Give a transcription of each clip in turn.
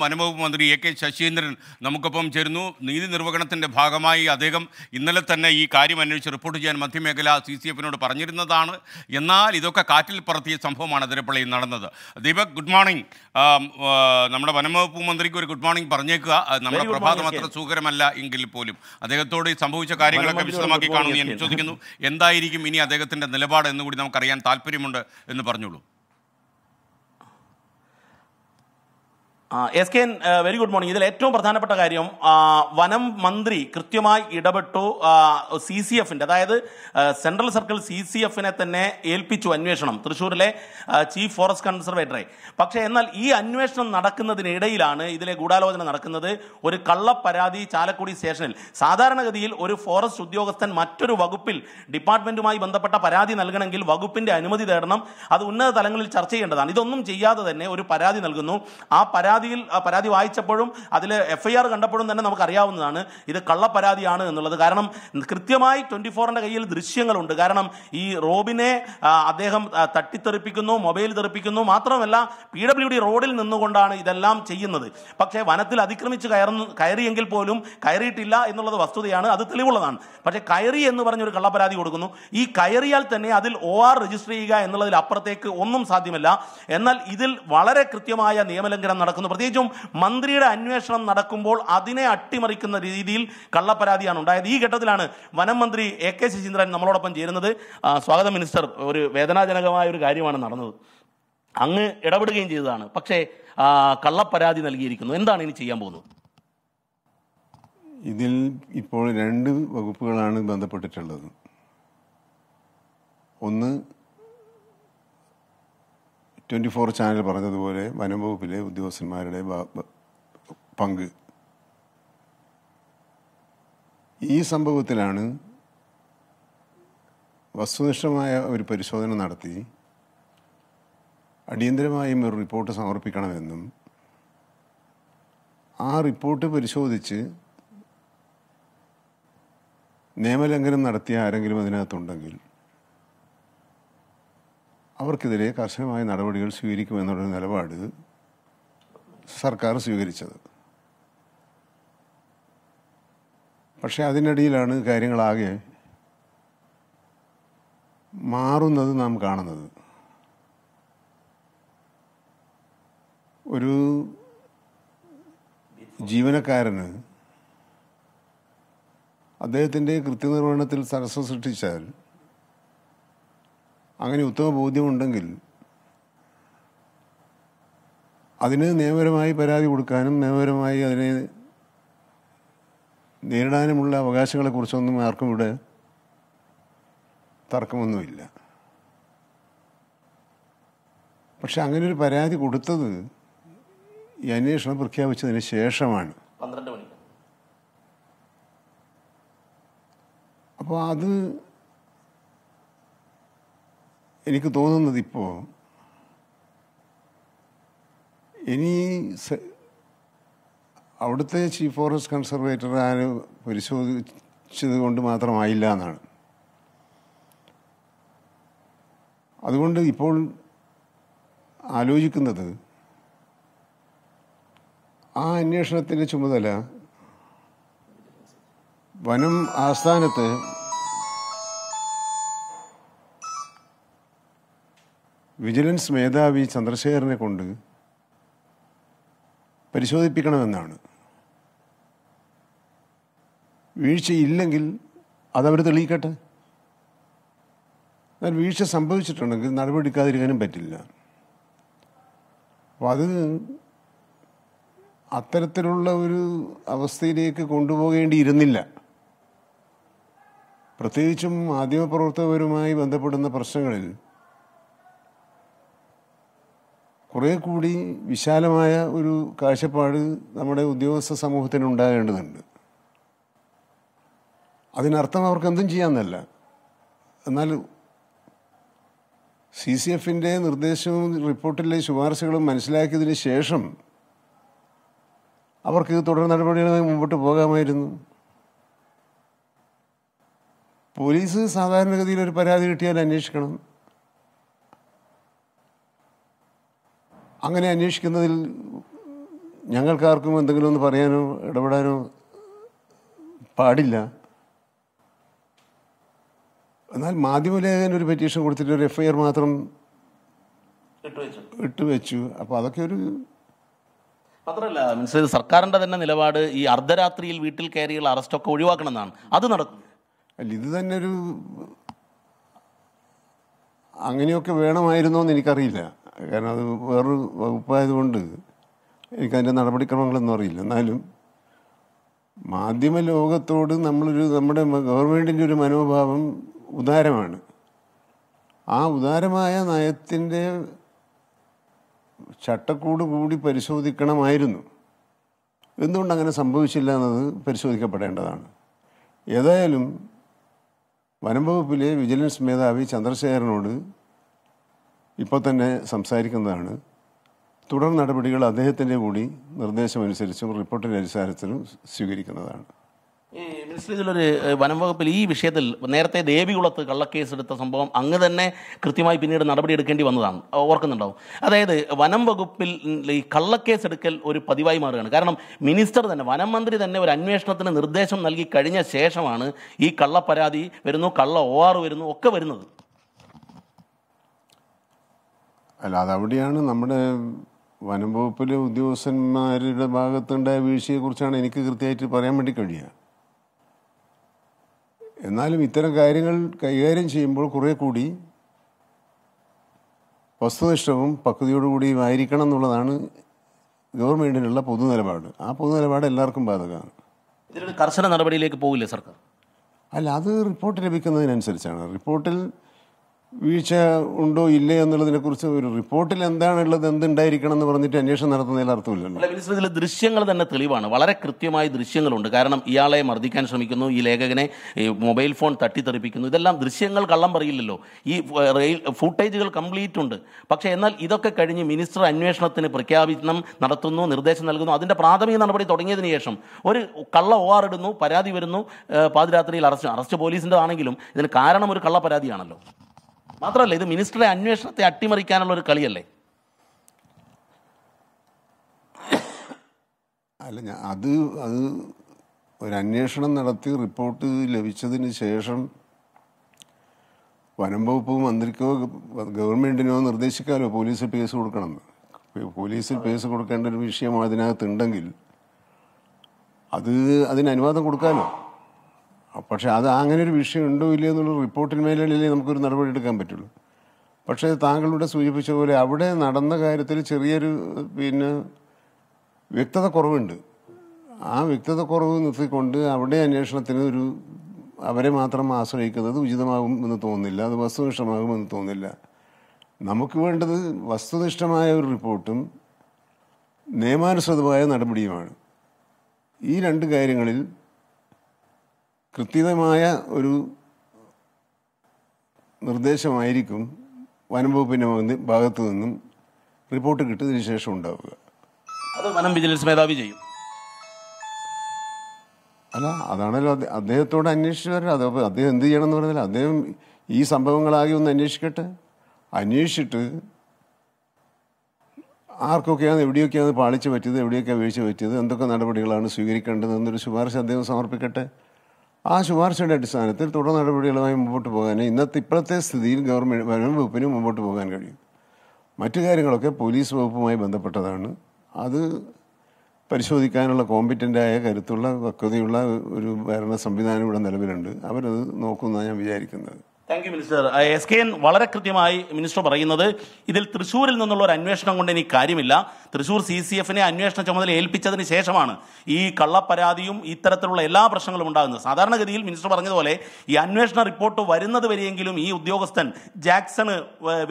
വനംവകുപ്പ് മന്ത്രി A K Saseendran നമുക്കൊപ്പം ചേരുന്നു നീതി നിർവഹണത്തിൻ്റെ ഭാഗമായി അദ്ദേഹം ഇന്നലെ തന്നെ ഈ കാര്യം അന്വേഷിച്ച് റിപ്പോർട്ട് ചെയ്യാൻ മധ്യമേഖല സി സി എഫിനോട് പറഞ്ഞിരുന്നതാണ് എന്നാൽ ഇതൊക്കെ കാറ്റിൽ പറത്തിയ സംഭവമാണ് അതിരപ്പള്ളി നടന്നത് ദീപക് ഗുഡ് മോർണിംഗ് നമ്മുടെ വനംവകുപ്പ് മന്ത്രിക്ക് ഒരു ഗുഡ് മോർണിംഗ് പറഞ്ഞേക്കുക നമ്മുടെ പ്രഭാതം അത്ര സുഖകരമല്ല എങ്കിൽ പോലും അദ്ദേഹത്തോട് സംഭവിച്ച കാര്യങ്ങളൊക്കെ വിശദമാക്കി കാണുമെന്ന് ഞാൻ വിശ്വസിക്കുന്നു എന്തായിരിക്കും ഇനി അദ്ദേഹത്തിൻ്റെ നിലപാട് എന്നുകൂടി നമുക്കറിയാൻ താല്പര്യമുണ്ട് എന്ന് പറഞ്ഞോളൂ S K very good morning ഇതിൽ ഏറ്റവും പ്രധാനപ്പെട്ട കാര്യം വനം മന്ത്രി കൃത്യമായി ഇടപെട്ടു സി സി എഫിൻ്റെ അതായത് സെൻട്രൽ സർക്കിൾ സി സി എഫിനെ തന്നെ ഏൽപ്പിച്ചു അന്വേഷണം തൃശ്ശൂരിലെ ചീഫ് ഫോറസ്റ്റ് കൺസർവേറ്ററെ പക്ഷേ എന്നാൽ ഈ അന്വേഷണം നടക്കുന്നതിനിടയിലാണ് ഇതിലെ ഗൂഢാലോചന നടക്കുന്നത് ഒരു കള്ളപ്പരാതി ചാലക്കുടി സ്റ്റേഷനിൽ സാധാരണഗതിയിൽ ഒരു ഫോറസ്റ്റ് ഉദ്യോഗസ്ഥൻ മറ്റൊരു വകുപ്പിൽ ഡിപ്പാർട്ട്മെൻറ്റുമായി ബന്ധപ്പെട്ട പരാതി നൽകണമെങ്കിൽ വകുപ്പിൻ്റെ അനുമതി തേടണം അത് ഉന്നത തലങ്ങളിൽ ചർച്ച ചെയ്യേണ്ടതാണ് ഇതൊന്നും ചെയ്യാതെ തന്നെ ഒരു പരാതി നൽകുന്നു ആ പരാതി പരാതിയിൽ പരാതി വായിച്ചപ്പോഴും അതിൽ എഫ് ഐ ആർ കണ്ടപ്പോഴും തന്നെ നമുക്ക് അറിയാവുന്നതാണ് ഇത് കള്ള പരാതിയാണ് എന്നുള്ളത് കാരണം കൃത്യമായി ട്വൻറ്റി ഫോറിൻ്റെ കയ്യിൽ ദൃശ്യങ്ങളുണ്ട് കാരണം ഈ റോബിനെ അദ്ദേഹം തട്ടിത്തെറിപ്പിക്കുന്നു മൊബൈൽ തെറിപ്പിക്കുന്നു മാത്രമല്ല പി ഡബ്ല്യു ഡി റോഡിൽ നിന്നുകൊണ്ടാണ് ഇതെല്ലാം ചെയ്യുന്നത് പക്ഷേ വനത്തിൽ അതിക്രമിച്ച് കയറുന്നു കയറിയെങ്കിൽ പോലും കയറിയിട്ടില്ല എന്നുള്ളത് വസ്തുതയാണ് അത് തെളിവുള്ളതാണ് പക്ഷേ കയറി എന്ന് പറഞ്ഞൊരു കള്ളപരാതി കൊടുക്കുന്നു ഈ കയറിയാൽ തന്നെ അതിൽ ഒ ആർ രജിസ്റ്റർ ചെയ്യുക എന്നുള്ളതിൽ അപ്പുറത്തേക്ക് ഒന്നും സാധ്യമല്ല എന്നാൽ ഇതിൽ വളരെ കൃത്യമായ നിയമലംഘനം നടക്കുന്നു നടക്കുന്നു പ്രത്യേകിച്ചും മന്ത്രിയുടെ അന്വേഷണം നടക്കുമ്പോൾ അതിനെ അട്ടിമറിക്കുന്ന രീതിയിൽ കള്ളപ്പരാതിയാണ് ഉണ്ടായത് ഈ ഘട്ടത്തിലാണ് വനം മന്ത്രി എ കെ ശശീന്ദ്രൻ നമ്മളോടൊപ്പം ചേരുന്നത് സ്വാഗതം മിനിസ്റ്റർ ഒരു വേദനാജനകമായ ഒരു കാര്യമാണ് നടന്നത് അങ്ങ് ഇടപെടുകയും ചെയ്തതാണ് പക്ഷേ കള്ളപ്പരാതി നൽകിയിരിക്കുന്നു എന്താണ് ഇനി ചെയ്യാൻ പോകുന്നത് ഇതിൽ ഇപ്പോൾ രണ്ട് വകുപ്പുകളാണ് ബന്ധപ്പെട്ടിട്ടുള്ളത് ഒന്ന് ട്വൻറ്റി ഫോർ ചാനൽ പറഞ്ഞതുപോലെ വനംവകുപ്പിലെ ഉദ്യോഗസ്ഥന്മാരുടെ പങ്ക് ഈ സംഭവത്തിലാണ് വസ്തുനിഷ്ഠമായ ഒരു പരിശോധന നടത്തി അടിയന്തരമായും ഒരു റിപ്പോർട്ട് സമർപ്പിക്കണമെന്നും ആ റിപ്പോർട്ട് പരിശോധിച്ച് നിയമലംഘനം നടത്തിയ ആരെങ്കിലും അതിനകത്തുണ്ടെങ്കിൽ അവർക്കെതിരെ കർശനമായ നടപടികൾ സ്വീകരിക്കുമെന്നുള്ള നിലപാട് സർക്കാർ സ്വീകരിച്ചത് പക്ഷേ അതിനിടയിലാണ് കാര്യങ്ങളാകെ മാറുന്നത് നാം കാണുന്നത് ഒരു ജീവനക്കാരന് അദ്ദേഹത്തിൻ്റെ കൃത്യനിർവഹണത്തിൽ തടസ്സം സൃഷ്ടിച്ചാൽ അങ്ങനെ ഉത്തമ ബോധ്യമുണ്ടെങ്കിൽ അതിന് നിയമപരമായി പരാതി കൊടുക്കാനും നിയമപരമായി അതിനെ നേരിടാനുമുള്ള അവകാശങ്ങളെക്കുറിച്ചൊന്നും ആർക്കും ഇവിടെ തർക്കമൊന്നുമില്ല പക്ഷെ അങ്ങനെ ഒരു പരാതി കൊടുത്തത് ഈ അന്വേഷണം പ്രഖ്യാപിച്ചതിന് ശേഷമാണ് മണി അപ്പോൾ അത് എനിക്ക് തോന്നുന്നത് ഇപ്പോൾ ഇനി അവിടുത്തെ ചീഫ് ഫോറസ്റ്റ് കൺസർവേറ്റർ ആര് പരിശോധിച്ചത് കൊണ്ട് മാത്രമായില്ല എന്നാണ് അതുകൊണ്ട് ഇപ്പോൾ ആലോചിക്കുന്നത് ആ അന്വേഷണത്തിൻ്റെ ചുമതല വനം ആസ്ഥാനത്ത് വിജിലൻസ് മേധാവി ചന്ദ്രശേഖരനെ കൊണ്ട് പരിശോധിപ്പിക്കണമെന്നാണ് വീഴ്ചയില്ലെങ്കിൽ അതവർ തെളിയിക്കട്ടെ എന്നാൽ വീഴ്ച സംഭവിച്ചിട്ടുണ്ടെങ്കിൽ നടപടിയെടുക്കാതിരിക്കാനും പറ്റില്ല അപ്പോൾ അത് അത്തരത്തിലുള്ള ഒരു അവസ്ഥയിലേക്ക് കൊണ്ടുപോകേണ്ടിയിരുന്നില്ല പ്രത്യേകിച്ചും മാധ്യമപ്രവർത്തകരുമായി ബന്ധപ്പെടുന്ന പ്രശ്നങ്ങളിൽ കുറേ കൂടി വിശാലമായ ഒരു കാഴ്ചപ്പാട് നമ്മുടെ ഉദ്യോഗസ്ഥ സമൂഹത്തിന് ഉണ്ടാകേണ്ടതുണ്ട് അതിനർത്ഥം അവർക്ക് എന്തും ചെയ്യാമെന്നല്ല എന്നാൽ സി സി എഫിൻ്റെ നിർദ്ദേശവും റിപ്പോർട്ടിലെ ശുപാർശകളും മനസ്സിലാക്കിയതിന് ശേഷം അവർക്ക് തുടർ നടപടികളുമായി മുമ്പോട്ട് പോകാമായിരുന്നു പോലീസ് സാധാരണഗതിയിൽ ഒരു പരാതി കിട്ടിയാൽ അന്വേഷിക്കണം അങ്ങനെ അന്വേഷിക്കുന്നതിൽ ഞങ്ങൾക്കാർക്കും എന്തെങ്കിലും ഒന്ന് പറയാനോ ഇടപെടാനോ പാടില്ല എന്നാൽ മാധ്യമലേഖകൻ ഒരു പെറ്റീഷൻ കൊടുത്തിട്ട് ഒരു എഫ്ഐആർ ആർ മാത്രം ഇട്ടുവെച്ചു വെച്ചു അപ്പോൾ അതൊക്കെ ഒരു മാത്രമല്ല മീൻസ് സർക്കാരിൻ്റെ തന്നെ നിലപാട് ഈ അർദ്ധരാത്രിയിൽ വീട്ടിൽ കയറിയുള്ള അറസ്റ്റൊക്കെ ഒഴിവാക്കണം എന്നാണ് അത് നടക്കും അല്ല ഇത് തന്നെ ഒരു അങ്ങനെയൊക്കെ വേണമായിരുന്നോ എന്ന് എനിക്കറിയില്ല കാരണം അത് വേറൊരു വകുപ്പായതുകൊണ്ട് എനിക്കതിൻ്റെ നടപടിക്രമങ്ങളൊന്നും അറിയില്ല എന്നാലും മാധ്യമ ലോകത്തോട് നമ്മളൊരു നമ്മുടെ ഗവൺമെൻറ്റിൻ്റെ ഒരു മനോഭാവം ഉദാരമാണ് ആ ഉദാരമായ നയത്തിൻ്റെ ചട്ടക്കൂട് കൂടി പരിശോധിക്കണമായിരുന്നു എന്തുകൊണ്ട് അങ്ങനെ സംഭവിച്ചില്ല എന്നത് പരിശോധിക്കപ്പെടേണ്ടതാണ് ഏതായാലും വനം വകുപ്പിലെ വിജിലൻസ് മേധാവി ചന്ദ്രശേഖരനോട് ഇപ്പോൾ തന്നെ സംസാരിക്കുന്നതാണ് തുടർ നടപടികൾ അദ്ദേഹത്തിൻ്റെ കൂടി അനുസരിച്ചും റിപ്പോർട്ടിൻ്റെ അടിസ്ഥാനത്തിലും സ്വീകരിക്കുന്നതാണ് ഒരു വനം വകുപ്പിൽ ഈ വിഷയത്തിൽ നേരത്തെ ദേവികുളത്ത് കള്ളക്കേസ് എടുത്ത സംഭവം അങ്ങ് തന്നെ കൃത്യമായി പിന്നീട് നടപടി എടുക്കേണ്ടി വന്നതാണ് ഓർക്കുന്നുണ്ടാവും അതായത് വനം വകുപ്പിൽ ഈ കള്ളക്കേസ് എടുക്കൽ ഒരു പതിവായി മാറുകയാണ് കാരണം മിനിസ്റ്റർ തന്നെ വനം മന്ത്രി തന്നെ ഒരു അന്വേഷണത്തിന് നിർദ്ദേശം നൽകി കഴിഞ്ഞ ശേഷമാണ് ഈ കള്ളപ്പരാതി വരുന്നു കള്ള ഒ വരുന്നു ഒക്കെ വരുന്നത് അല്ല അതവിടെയാണ് നമ്മുടെ വനംവകുപ്പിലെ ഉദ്യോഗസ്ഥന്മാരുടെ ഭാഗത്തുണ്ടായ വീഴ്ചയെക്കുറിച്ചാണ് എനിക്ക് കൃത്യമായിട്ട് പറയാൻ വേണ്ടി കഴിയുക എന്നാലും ഇത്തരം കാര്യങ്ങൾ കൈകാര്യം ചെയ്യുമ്പോൾ കുറേ കൂടി വസ്തുനിഷ്ഠവും പക്വതയോടുകൂടിയും ആയിരിക്കണം എന്നുള്ളതാണ് ഗവൺമെൻറ്റിനുള്ള പൊതു നിലപാട് ആ പൊതു നിലപാട് എല്ലാവർക്കും ബാധകമാണ് ഇതിലൊരു കർശന നടപടിയിലേക്ക് പോകില്ല സർക്കാർ അല്ല അത് റിപ്പോർട്ട് ലഭിക്കുന്നതിനനുസരിച്ചാണ് റിപ്പോർട്ടിൽ വീഴ്ച ഉണ്ടോ ഇല്ലേ എന്നുള്ളതിനെ കുറിച്ച് ഒരു റിപ്പോർട്ടിൽ എന്താണുള്ളത് എന്തുണ്ടായിരിക്കണം എന്ന് പറഞ്ഞിട്ട് അന്വേഷണം നടത്തുന്നതിൽ അർത്ഥമില്ലല്ലോ ഇതിലെ ദൃശ്യങ്ങൾ തന്നെ തെളിവാണ് വളരെ കൃത്യമായ ദൃശ്യങ്ങളുണ്ട് കാരണം ഇയാളെ മർദ്ദിക്കാൻ ശ്രമിക്കുന്നു ഈ ലേഖകനെ ഈ മൊബൈൽ ഫോൺ തട്ടിത്തെറിപ്പിക്കുന്നു ഇതെല്ലാം ദൃശ്യങ്ങൾ കള്ളം പറയില്ലല്ലോ ഈ റെയിൽ ഫുട്ടേജുകൾ കംപ്ലീറ്റ് ഉണ്ട് പക്ഷേ എന്നാൽ ഇതൊക്കെ കഴിഞ്ഞ് മിനിസ്റ്റർ അന്വേഷണത്തിന് പ്രഖ്യാപനം നടത്തുന്നു നിർദ്ദേശം നൽകുന്നു അതിൻ്റെ പ്രാഥമിക നടപടി തുടങ്ങിയതിന് ശേഷം ഒരു കള്ള ഒ ആർ ഇടുന്നു പരാതി വരുന്നു പാതിരാത്രിയിൽ അറസ്റ്റ് അറസ്റ്റ് പോലീസിൻ്റെ ആണെങ്കിലും ഇതിന് കാരണം ഒരു കള്ള പരാതിയാണല്ലോ മാത്രമല്ല ഇത് മിനിസ്റ്ററെ അന്വേഷണത്തെ അട്ടിമറിക്കാനുള്ള ഒരു കളിയല്ലേ അല്ല ഞാൻ അത് അത് ഒരു അന്വേഷണം നടത്തി റിപ്പോർട്ട് ലഭിച്ചതിന് ശേഷം വനം വകുപ്പ് മന്ത്രിക്കോ ഗവൺമെന്റിനോ നിർദ്ദേശിക്കാലോ പോലീസിൽ കേസ് കൊടുക്കണം പോലീസിൽ കേസ് കൊടുക്കേണ്ട ഒരു വിഷയം അതിനകത്തുണ്ടെങ്കിൽ അത് അതിന് അനുവാദം കൊടുക്കാമല്ലോ പക്ഷേ അത് അങ്ങനെ ഒരു വിഷയം ഉണ്ടോ ഇല്ലയോ എന്നുള്ള റിപ്പോർട്ടിന്മേലല്ലേ നമുക്കൊരു നടപടി എടുക്കാൻ പറ്റുള്ളൂ പക്ഷേ താങ്കളുടെ സൂചിപ്പിച്ച പോലെ അവിടെ നടന്ന കാര്യത്തിൽ ചെറിയൊരു പിന്നെ വ്യക്തത കുറവുണ്ട് ആ വ്യക്തത കുറവ് നിർത്തിക്കൊണ്ട് അവിടെ അന്വേഷണത്തിന് ഒരു അവരെ മാത്രം ആശ്രയിക്കുന്നത് ഉചിതമാകും എന്ന് തോന്നുന്നില്ല അത് വസ്തുനിഷ്ഠമാകുമെന്ന് തോന്നുന്നില്ല നമുക്ക് വേണ്ടത് വസ്തുനിഷ്ഠമായ ഒരു റിപ്പോർട്ടും നിയമാനുസൃതമായ നടപടിയുമാണ് ഈ രണ്ട് കാര്യങ്ങളിൽ കൃത്യമായ ഒരു നിർദ്ദേശമായിരിക്കും വനംവകുപ്പിൻ്റെ ഭാഗത്തു നിന്നും റിപ്പോർട്ട് കിട്ടിയതിന് ശേഷം ഉണ്ടാവുക അത് വനം വിജിലൻസ് മേധാവി ചെയ്യും അല്ല അതാണല്ലോ അദ്ദേഹത്തോട് അന്വേഷിച്ചു വരണം അത് അപ്പോൾ അദ്ദേഹം എന്ത് ചെയ്യണം എന്ന് പറഞ്ഞാൽ അദ്ദേഹം ഈ സംഭവങ്ങളാകെ ഒന്ന് അന്വേഷിക്കട്ടെ അന്വേഷിച്ചിട്ട് ആർക്കൊക്കെയാണ് എവിടെയൊക്കെയാണ് പാളിച്ച് പറ്റിയത് എവിടെയൊക്കെയാണ് വീഴ്ച പറ്റിയത് എന്തൊക്കെ നടപടികളാണ് സ്വീകരിക്കേണ്ടത് എന്നൊരു ശുപാർശ അദ്ദേഹം സമർപ്പിക്കട്ടെ ആ ശുപാർശയുടെ അടിസ്ഥാനത്തിൽ തുടർ നടപടികളുമായി മുമ്പോട്ട് പോകാൻ ഇന്നത്തെ ഇപ്പോഴത്തെ സ്ഥിതിയിൽ ഗവൺമെൻറ് വനം വകുപ്പിന് മുമ്പോട്ട് പോകാൻ കഴിയും മറ്റു കാര്യങ്ങളൊക്കെ പോലീസ് വകുപ്പുമായി ബന്ധപ്പെട്ടതാണ് അത് പരിശോധിക്കാനുള്ള കോമ്പിറ്റൻ്റായ കരുത്തുള്ള വക്തതയുള്ള ഒരു ഭരണ സംവിധാനം ഇവിടെ നിലവിലുണ്ട് അവരത് നോക്കുമെന്നാണ് ഞാൻ വിചാരിക്കുന്നത് thank you minister S K N വളരെ കൃത്യമായി മിനിസ്റ്റർ പറയുന്നത് ഇതിൽ തൃശ്ശൂരിൽ നിന്നുള്ള ഒരു അന്വേഷണം കൊണ്ട് ഇനി കാര്യമില്ല തൃശ്ശൂർ സി സി എഫിനെ അന്വേഷണ ചുമതല ഏൽപ്പിച്ചതിന് ശേഷമാണ് ഈ കള്ളപ്പരാതിയും ഇത്തരത്തിലുള്ള എല്ലാ പ്രശ്നങ്ങളും ഉണ്ടാകുന്നത് സാധാരണഗതിയിൽ മിനിസ്റ്റർ പറഞ്ഞതുപോലെ ഈ അന്വേഷണ റിപ്പോർട്ട് വരുന്നത് വരെയെങ്കിലും ഈ ഉദ്യോഗസ്ഥൻ ജാക്സണ്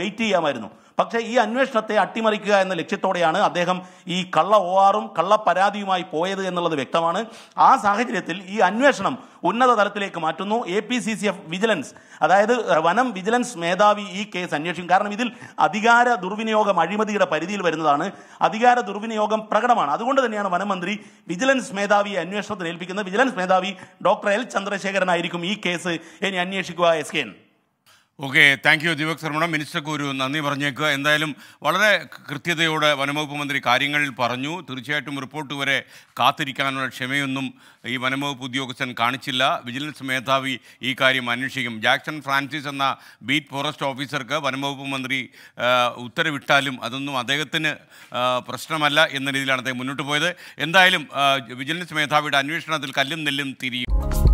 വെയിറ്റ് ചെയ്യാമായിരുന്നു പക്ഷേ ഈ അന്വേഷണത്തെ അട്ടിമറിക്കുക എന്ന ലക്ഷ്യത്തോടെയാണ് അദ്ദേഹം ഈ കള്ള ഒ ആറും കള്ള പരാതിയുമായി പോയത് എന്നുള്ളത് വ്യക്തമാണ് ആ സാഹചര്യത്തിൽ ഈ അന്വേഷണം ഉന്നത തലത്തിലേക്ക് മാറ്റുന്നു A P C C F vigilance അതായത് വനം വിജിലൻസ് മേധാവി ഈ കേസ് അന്വേഷിക്കും കാരണം ഇതിൽ അധികാര ദുർവിനിയോഗം അഴിമതിയുടെ പരിധിയിൽ വരുന്നതാണ് അധികാര ദുർവിനിയോഗം പ്രകടമാണ് അതുകൊണ്ട് തന്നെയാണ് വനമന്ത്രി വിജിലൻസ് മേധാവിയെ അന്വേഷണത്തിന് ഏൽപ്പിക്കുന്നത് വിജിലൻസ് മേധാവി ഡോക്ടർ എൽ ചന്ദ്രശേഖരനായിരിക്കും ഈ കേസ് ഇനി അന്വേഷിക്കുക S K okay thank you Deepak Sharma മിനിസ്റ്റർക്ക് ഒരു നന്ദി പറഞ്ഞേക്കുക എന്തായാലും വളരെ കൃത്യതയോടെ വനംവകുപ്പ് മന്ത്രി കാര്യങ്ങളിൽ പറഞ്ഞു തീർച്ചയായിട്ടും റിപ്പോർട്ട് വരെ കാത്തിരിക്കാനുള്ള ക്ഷമയൊന്നും ഈ വനംവകുപ്പ് ഉദ്യോഗസ്ഥൻ കാണിച്ചില്ല വിജിലൻസ് മേധാവി ഈ കാര്യം അന്വേഷിക്കും ജാക്സൺ ഫ്രാൻസിസ് എന്ന ബീറ്റ് ഫോറസ്റ്റ് ഓഫീസർക്ക് വനംവകുപ്പ് മന്ത്രി ഉത്തരവിട്ടാലും അതൊന്നും അദ്ദേഹത്തിന് പ്രശ്നമല്ല എന്ന രീതിയിലാണ് അദ്ദേഹം മുന്നോട്ട് പോയത് എന്തായാലും വിജിലൻസ് മേധാവിയുടെ അന്വേഷണത്തിൽ കല്ലും നെല്ലും തിരിയും